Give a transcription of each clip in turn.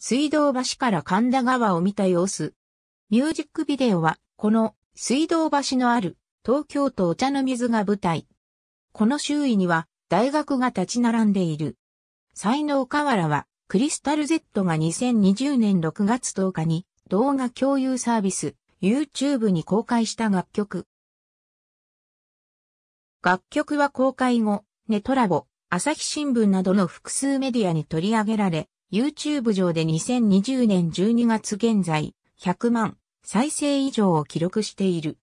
水道橋から神田川を見た様子。ミュージックビデオは、この水道橋のある東京都お茶の水が舞台。この周囲には大学が立ち並んでいる。才能河原は、クリスタル Z が2020年6月10日に動画共有サービス YouTube に公開した楽曲。楽曲は公開後、ネトラボ、朝日新聞などの複数メディアに取り上げられ、YouTube 上で2020年12月現在、100万再生以上を記録している。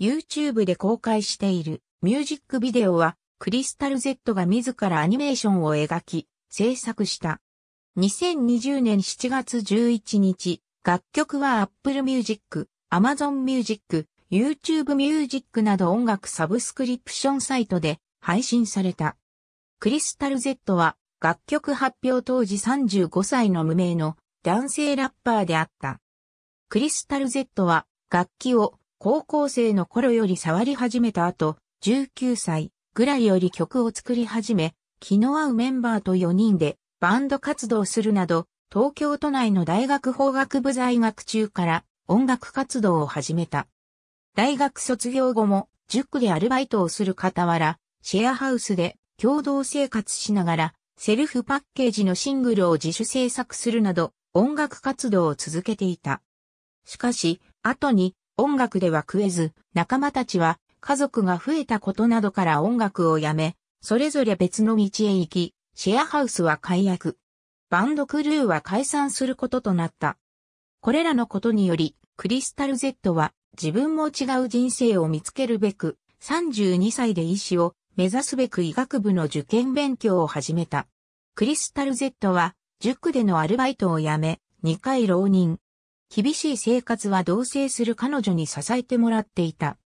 YouTube で公開しているミュージックビデオは、クリスタル Z が自らアニメーションを描き、制作した。2020年7月11日、楽曲は Apple Music、Amazon Music、YouTube Music など音楽サブスクリプションサイトで配信された。クリスタル Z は楽曲発表当時35歳の無名の男性ラッパーであった。クリスタル Z は楽器を高校生の頃より触り始めた後、19歳ぐらいより曲を作り始め、気の合うメンバーと4人でバンド活動するなど、東京都内の大学法学部在学中から音楽活動を始めた。大学卒業後も塾でアルバイトをする傍ら、シェアハウスで共同生活しながらセルフパッケージのシングルを自主制作するなど音楽活動を続けていた。しかし、後に音楽では食えず、仲間たちは家族が増えたことなどから音楽をやめ、それぞれ別の道へ行き、シェアハウスは解約。バンドクルーは解散することとなった。これらのことにより、クリスタル Z は自分も違う人生を見つけるべく、32歳で医師を目指すべく医学部の受験勉強を始めた。クリスタル Z は、塾でのアルバイトを辞め、2回浪人。厳しい生活は同棲する彼女に支えてもらっていた。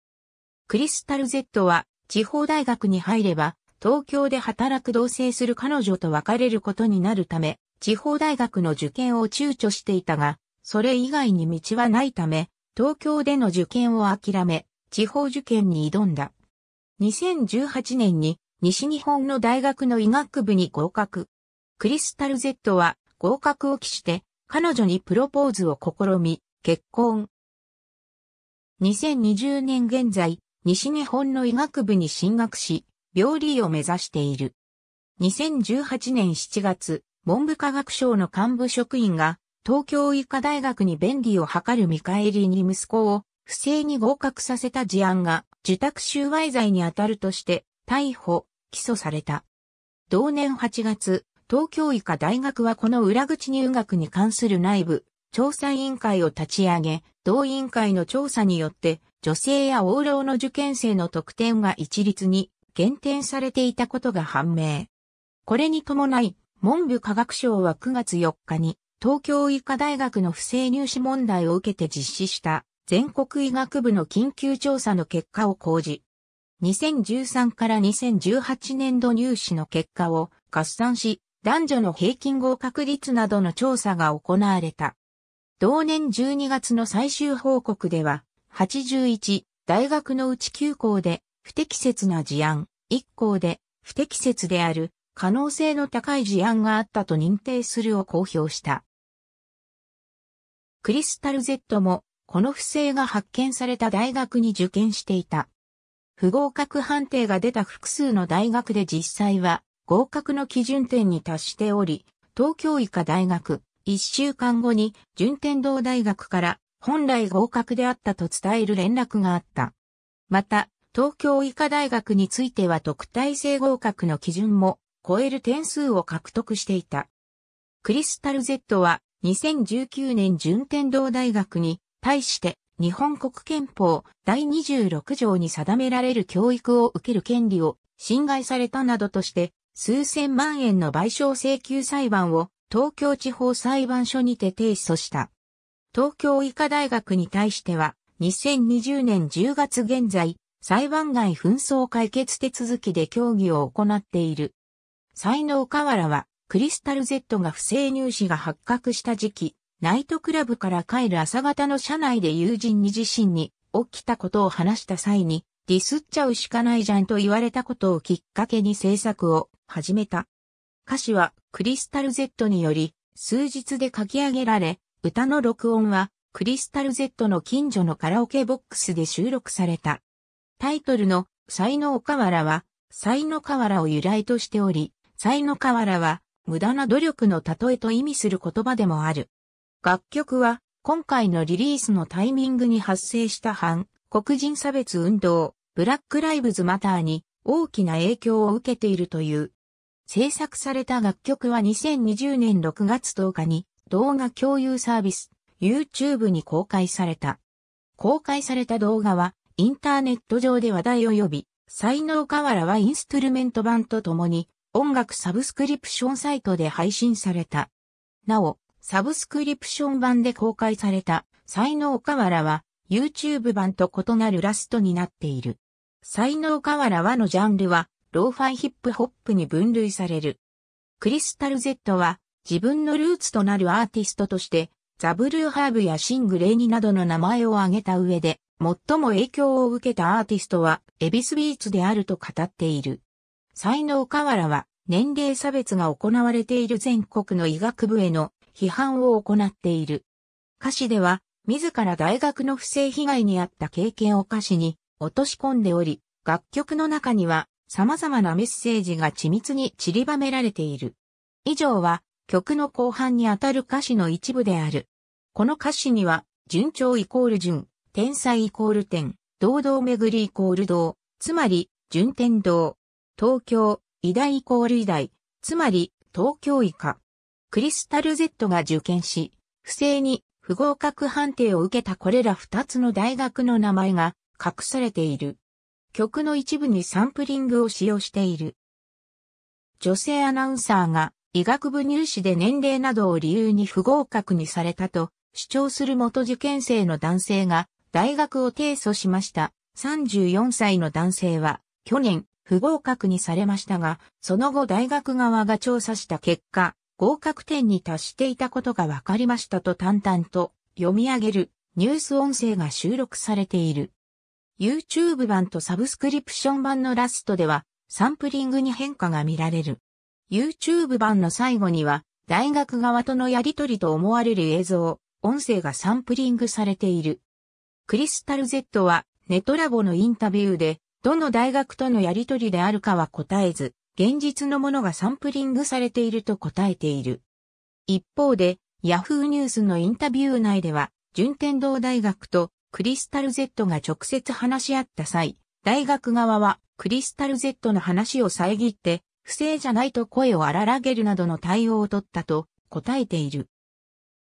クリスタル Z は、地方大学に入れば、東京で働く同棲する彼女と別れることになるため、地方大学の受験を躊躇していたが、それ以外に道はないため、東京での受験を諦め、地方受験に挑んだ。2018年に西日本の大学の医学部に合格。クリスタル Z は合格を期して彼女にプロポーズを試み、結婚。2020年現在、西日本の医学部に進学し、病理医を目指している。2018年7月、文部科学省の幹部職員が、東京医科大学に便宜を図る見返りに息子を不正に合格させた事案が受託収賄罪にあたるとして逮捕、起訴された。同年8月、東京医科大学はこの裏口入学に関する内部調査委員会を立ち上げ、同委員会の調査によって女性や往領の受験生の得点が一律に減点されていたことが判明。これに伴い、文部科学省は9月4日に東京医科大学の不正入試問題を受けて実施した全国医学部の緊急調査の結果を公示。2013から2018年度入試の結果を合算し、男女の平均合格率などの調査が行われた。同年12月の最終報告では、81大学のうち9校で不適切な事案、1校で不適切である可能性の高い事案があったと認定するを公表した。クリスタル Z もこの不正が発見された大学に受験していた。不合格判定が出た複数の大学で実際は合格の基準点に達しており、東京医科大学、一週間後に順天堂大学から本来合格であったと伝える連絡があった。また、東京医科大学については特待生合格の基準も超える点数を獲得していた。クリスタル Z は2019年順天堂大学に対して、日本国憲法第26条に定められる教育を受ける権利を侵害されたなどとして、数千万円の賠償請求裁判を東京地方裁判所にて提訴した。東京医科大学に対しては、2020年10月現在、裁判外紛争解決手続きで協議を行っている。才能河原は、クリスタル Z が不正入試が発覚した時期、ナイトクラブから帰る朝方の車内で友人に自身に起きたことを話した際に、ディスっちゃうしかないじゃんと言われたことをきっかけに制作を始めた。歌詞はクリスタル Z により数日で書き上げられ、歌の録音はクリスタル Z の近所のカラオケボックスで収録された。タイトルの才能河原は、才能河原を由来としており、才の河原は無駄な努力の例えと意味する言葉でもある。楽曲は今回のリリースのタイミングに発生した反黒人差別運動、ブラックライブズマターに大きな影響を受けているという。制作された楽曲は2020年6月10日に動画共有サービス YouTube に公開された。公開された動画はインターネット上で話題を呼び、才能河原はインストゥルメント版とともに音楽サブスクリプションサイトで配信された。なお、サブスクリプション版で公開された、才能河原は、YouTube 版と異なるラストになっている。才能河原はのジャンルは、ローファイヒップホップに分類される。クリスタル Z は、自分のルーツとなるアーティストとして、ザブルーハーブやシングレーニなどの名前を挙げた上で、最も影響を受けたアーティストは、エビスビーツであると語っている。才能河原は、年齢差別が行われている全国の医学部への批判を行っている。歌詞では、自ら大学の不正被害に遭った経験を歌詞に落とし込んでおり、楽曲の中には様々なメッセージが緻密に散りばめられている。以上は曲の後半にあたる歌詞の一部である。この歌詞には、順調イコール順、天才イコール点、堂々巡りイコール堂、つまり、順天堂、東京、偉大イコール偉大、つまり、東京以下、クリスタル Z が受験し、不正に不合格判定を受けたこれら2つの大学の名前が隠されている。曲の一部にサンプリングを使用している。女性アナウンサーが医学部入試で年齢などを理由に不合格にされたと主張する元受験生の男性が大学を提訴しました。34歳の男性は去年不合格にされましたが、その後大学側が調査した結果、合格点に達していたことが分かりましたと淡々と読み上げるニュース音声が収録されている。YouTube 版とサブスクリプション版のラストではサンプリングに変化が見られる。YouTube 版の最後には大学側とのやりとりと思われる映像、音声がサンプリングされている。クリスタル Z はネトラボのインタビューでどの大学とのやりとりであるかは答えず、現実のものがサンプリングされていると答えている。一方で、Yahoo ニュースのインタビュー内では、順天堂大学とクリスタル Z が直接話し合った際、大学側はクリスタル Z の話を遮って、不正じゃないと声を荒らげるなどの対応を取ったと答えている。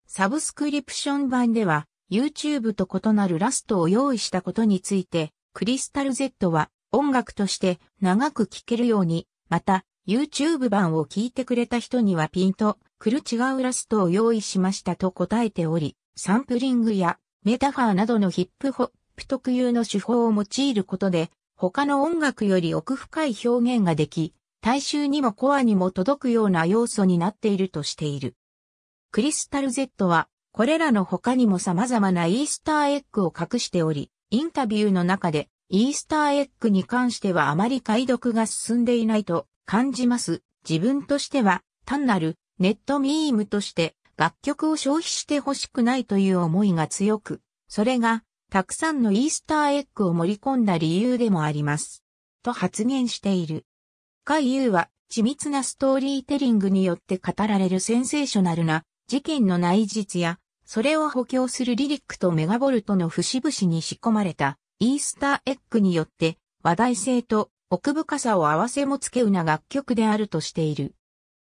サブスクリプション版では、YouTube と異なるラストを用意したことについて、クリスタル Z は音楽として長く聴けるようにまた、YouTube 版を聞いてくれた人にはピンとくる違うラストを用意しましたと答えており、サンプリングやメタファーなどのヒップホップ特有の手法を用いることで、他の音楽より奥深い表現ができ、大衆にもコアにも届くような要素になっているとしている。クリスタル Z は、これらの他にも様々なイースターエッグを隠しており、インタビューの中で、イースターエッグに関してはあまり解読が進んでいないと感じます。自分としては単なるネットミームとして楽曲を消費してほしくないという思いが強く、それがたくさんのイースターエッグを盛り込んだ理由でもあります。と発言している。海優は緻密なストーリーテリングによって語られるセンセーショナルな事件の内実や、それを補強するリリックとメガボルトの節々に仕込まれたイースターエッグによって話題性と奥深さを合わせ持つけうな楽曲であるとしている。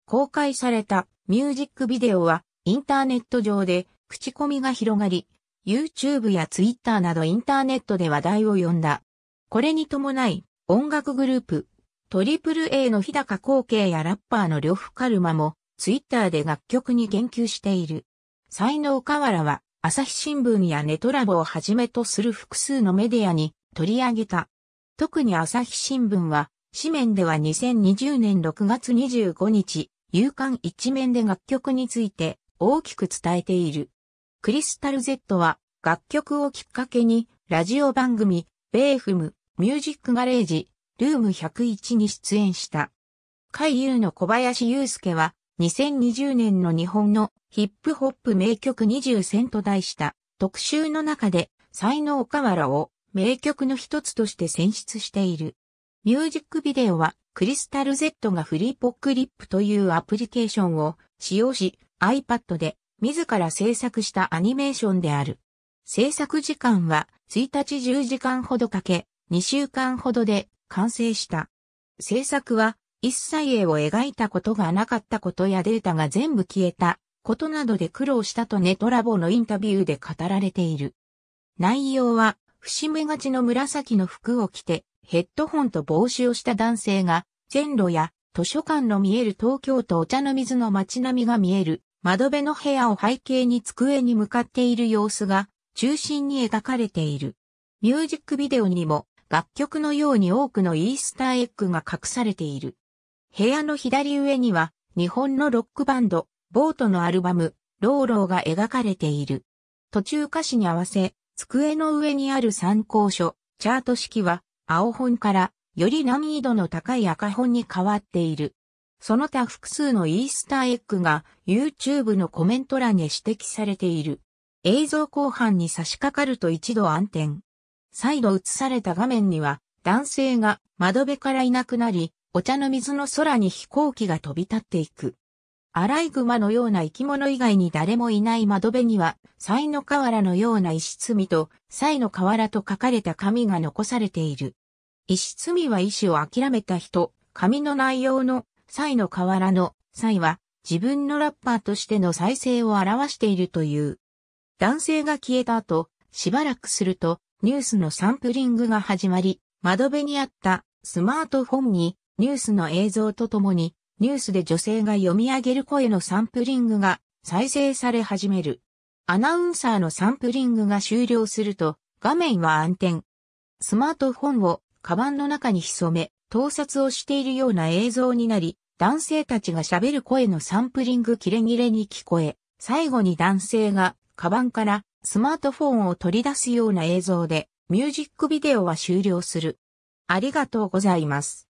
公開されたミュージックビデオはインターネット上で口コミが広がり、YouTube や Twitter などインターネットで話題を呼んだ。これに伴い音楽グループ、トリプル a の日高光景やラッパーの呂布カルマも Twitter で楽曲に言及している。才能河原は朝日新聞やネトラボをはじめとする複数のメディアに取り上げた。特に朝日新聞は、紙面では2020年6月25日、夕刊一面で楽曲について大きく伝えている。クリスタル Z は楽曲をきっかけにラジオ番組、ベーフム、ミュージックガレージ、ルーム101に出演した。海優の小林祐介は2020年の日本のヒップホップ名曲20選と題した特集の中で才能河原を名曲の一つとして選出している。ミュージックビデオはクリスタル Z がフリーポックリップというアプリケーションを使用し iPad で自ら制作したアニメーションである。制作時間は1日10時間ほどかけ2週間ほどで完成した。制作は一切絵を描いたことがなかったことやデータが全部消えたことなどで苦労したとネトラボのインタビューで語られている。内容は、節目がちの紫の服を着て、ヘッドホンと帽子をした男性が、線路や図書館の見える東京都お茶の水の街並みが見える窓辺の部屋を背景に机に向かっている様子が中心に描かれている。ミュージックビデオにも楽曲のように多くのイースターエッグが隠されている。部屋の左上には、日本のロックバンド、ボートのアルバム、ローローが描かれている。途中歌詞に合わせ、机の上にある参考書、チャート式は、青本から、より難易度の高い赤本に変わっている。その他複数のイースターエッグが YouTube のコメント欄に指摘されている。映像後半に差し掛かると一度暗転。再度映された画面には男性が窓辺からいなくなり、お茶の水の空に飛行機が飛び立っていく。アライグマのような生き物以外に誰もいない窓辺には、サイの原のような石積みと、サイの原と書かれた紙が残されている。石積みは意志を諦めた人、紙の内容のサイの原のサイは、自分のラッパーとしての再生を表しているという。男性が消えた後、しばらくすると、ニュースのサンプリングが始まり、窓辺にあったスマートフォンにニュースの映像とともに、ニュースで女性が読み上げる声のサンプリングが再生され始める。アナウンサーのサンプリングが終了すると、画面は暗転。スマートフォンをカバンの中に潜め、盗撮をしているような映像になり、男性たちが喋る声のサンプリングキレ切れに聞こえ、最後に男性がカバンからスマートフォンを取り出すような映像で、ミュージックビデオは終了する。ありがとうございます。